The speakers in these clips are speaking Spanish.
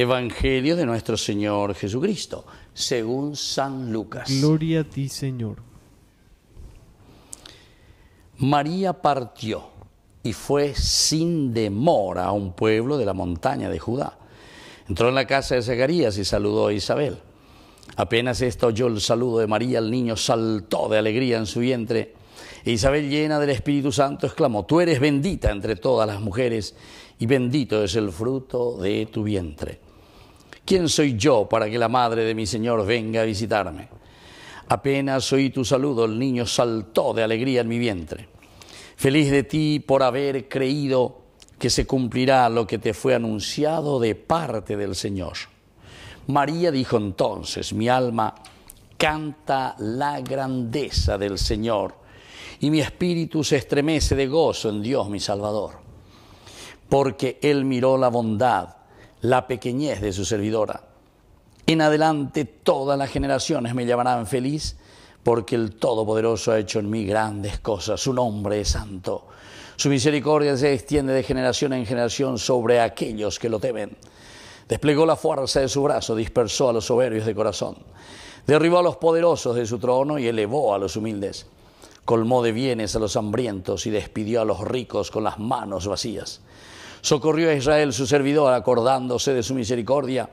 Evangelio de nuestro Señor Jesucristo, según San Lucas. Gloria a ti, Señor. María partió y fue sin demora a un pueblo de la montaña de Judá. Entró en la casa de Zacarías y saludó a Isabel. Apenas esto oyó el saludo de María, el niño saltó de alegría en su vientre. E Isabel, llena del Espíritu Santo, exclamó, Tú eres bendita entre todas las mujeres y bendito es el fruto de tu vientre. ¿Quién soy yo para que la madre de mi Señor venga a visitarme? Apenas oí tu saludo, el niño saltó de alegría en mi vientre. Feliz de ti por haber creído que se cumplirá lo que te fue anunciado de parte del Señor. María dijo entonces, mi alma canta la grandeza del Señor y mi espíritu se estremece de gozo en Dios mi Salvador, porque Él miró la bondad la pequeñez de su servidora. En adelante todas las generaciones me llamarán feliz porque el Todopoderoso ha hecho en mí grandes cosas. Su nombre es santo. Su misericordia se extiende de generación en generación sobre aquellos que lo temen. Desplegó la fuerza de su brazo, dispersó a los soberbios de corazón. Derribó a los poderosos de su trono y elevó a los humildes. Colmó de bienes a los hambrientos y despidió a los ricos con las manos vacías. Socorrió a Israel su servidor acordándose de su misericordia,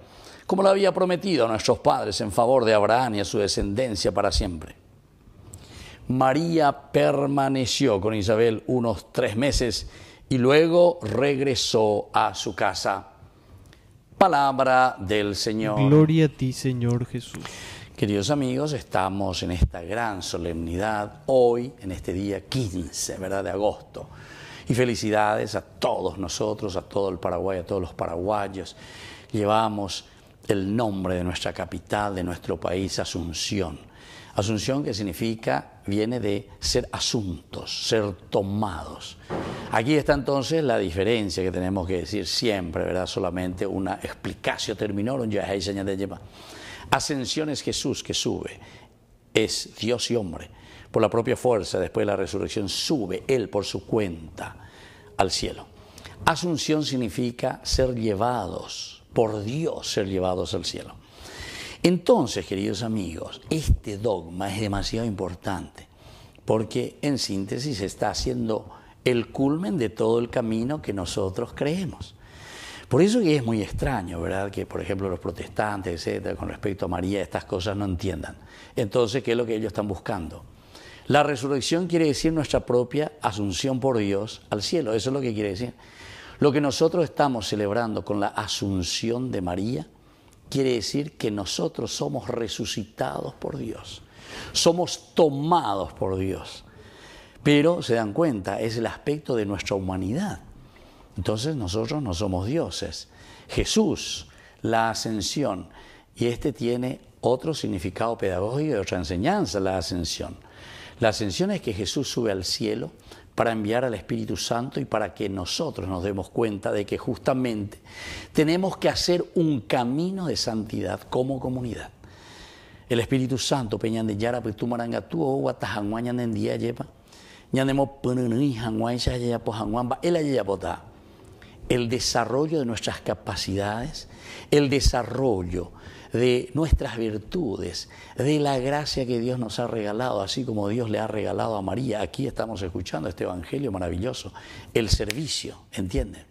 como lo había prometido a nuestros padres en favor de Abraham y a su descendencia para siempre. María permaneció con Isabel unos tres meses y luego regresó a su casa. Palabra del Señor. Gloria a ti, Señor Jesús. Queridos amigos, estamos en esta gran solemnidad hoy, en este día 15, ¿verdad? De agosto. Y felicidades a todos nosotros, a todo el Paraguay, a todos los paraguayos. Llevamos el nombre de nuestra capital, de nuestro país, Asunción. Asunción que significa, viene de ser asuntos, ser tomados. Aquí está entonces la diferencia que tenemos que decir siempre, ¿verdad? Solamente una explicación terminó. ya hay de lleva. Ascensión es Jesús que sube, es Dios y hombre por la propia fuerza, después de la resurrección, sube Él por su cuenta al cielo. Asunción significa ser llevados, por Dios ser llevados al cielo. Entonces, queridos amigos, este dogma es demasiado importante, porque en síntesis está haciendo el culmen de todo el camino que nosotros creemos. Por eso que es muy extraño, ¿verdad? Que, por ejemplo, los protestantes, etcétera, con respecto a María, estas cosas no entiendan. Entonces, ¿qué es lo que ellos están buscando? La resurrección quiere decir nuestra propia asunción por Dios al cielo, eso es lo que quiere decir. Lo que nosotros estamos celebrando con la asunción de María quiere decir que nosotros somos resucitados por Dios, somos tomados por Dios. Pero se dan cuenta, es el aspecto de nuestra humanidad. Entonces nosotros no somos dioses. Jesús, la ascensión, y este tiene otro significado pedagógico y otra enseñanza, la ascensión. La ascensión es que Jesús sube al cielo para enviar al Espíritu Santo y para que nosotros nos demos cuenta de que justamente tenemos que hacer un camino de santidad como comunidad. El Espíritu Santo, Peñan de Yara, pues, oh, Ñanemo El El desarrollo de nuestras capacidades, el desarrollo de nuestras virtudes, de la gracia que Dios nos ha regalado, así como Dios le ha regalado a María. Aquí estamos escuchando este Evangelio maravilloso, el servicio, ¿entienden?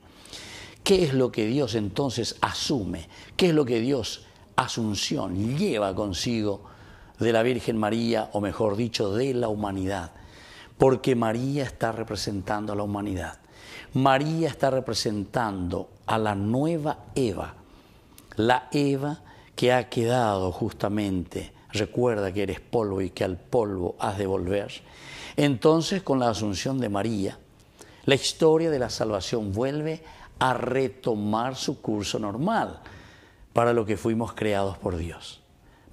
¿Qué es lo que Dios entonces asume? ¿Qué es lo que Dios, asunción, lleva consigo de la Virgen María, o mejor dicho, de la humanidad? Porque María está representando a la humanidad. María está representando a la nueva Eva, la Eva que ha quedado justamente, recuerda que eres polvo y que al polvo has de volver. Entonces, con la asunción de María, la historia de la salvación vuelve a retomar su curso normal para lo que fuimos creados por Dios.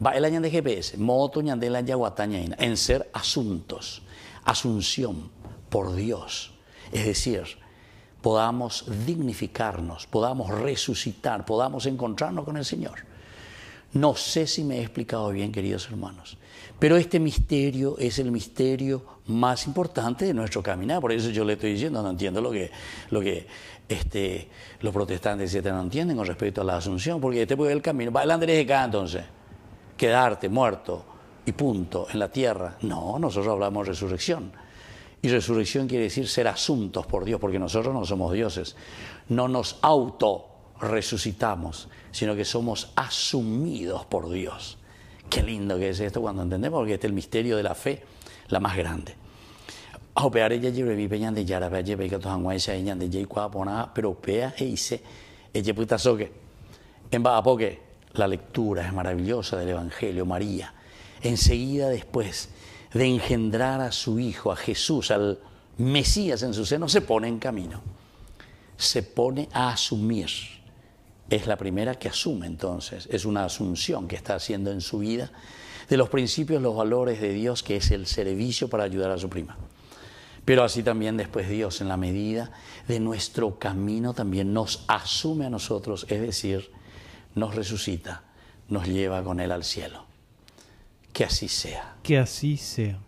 Va el año de GPS, moto, ñandela, en ser asuntos, asunción por Dios. Es decir, podamos dignificarnos, podamos resucitar, podamos encontrarnos con el Señor. No sé si me he explicado bien, queridos hermanos, pero este misterio es el misterio más importante de nuestro caminar. Por eso yo le estoy diciendo, no entiendo lo que, lo que este, los protestantes etc. no entienden con respecto a la asunción, porque este puede el camino. Va el Andrés de acá entonces, quedarte muerto y punto en la tierra. No, nosotros hablamos de resurrección. Y resurrección quiere decir ser asuntos por Dios, porque nosotros no somos dioses. No nos auto resucitamos, sino que somos asumidos por Dios. Qué lindo que es esto cuando entendemos, porque este es el misterio de la fe, la más grande. pero e e En la lectura es maravillosa del Evangelio, María, enseguida después de engendrar a su hijo, a Jesús, al Mesías en su seno, se pone en camino. Se pone a asumir es la primera que asume entonces, es una asunción que está haciendo en su vida de los principios, los valores de Dios, que es el servicio para ayudar a su prima. Pero así también después Dios, en la medida de nuestro camino, también nos asume a nosotros, es decir, nos resucita, nos lleva con Él al cielo. Que así sea. Que así sea.